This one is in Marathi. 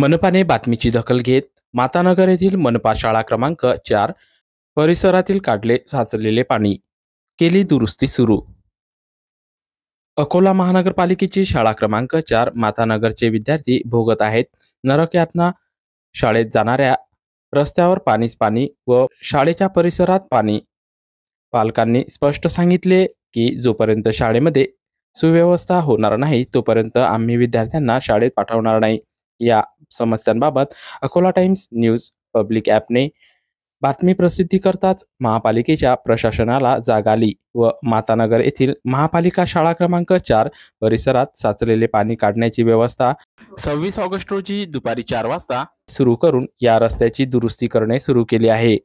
मनपाने बातमीची दखल घेत मातानगर येथील मनपा शाळा क्रमांक चार परिसरातील काढले साचलेले पाणी केली दुरुस्ती सुरू अकोला महानगरपालिकेची शाळा क्रमांक चार मातानगरचे विद्यार्थी भोगत आहेत नरकयातना शाळेत जाणाऱ्या रस्त्यावर पाणीच पाणी व शाळेच्या परिसरात पाणी पालकांनी स्पष्ट सांगितले की जोपर्यंत शाळेमध्ये सुव्यवस्था होणार नाही तोपर्यंत आम्ही विद्यार्थ्यांना शाळेत पाठवणार नाही या समस्यांबाबत अकोला टाइम्स न्यूज पब्लिक ॲपने बातमी प्रसिद्धी करताच महापालिकेच्या प्रशासनाला जाग आली व मातानगर येथील महापालिका शाळा क्रमांक चार परिसरात साचलेले पाणी काढण्याची व्यवस्था सव्वीस ऑगस्ट रोजी दुपारी चार वाजता सुरू करून या रस्त्याची दुरुस्ती करणे सुरू केले आहे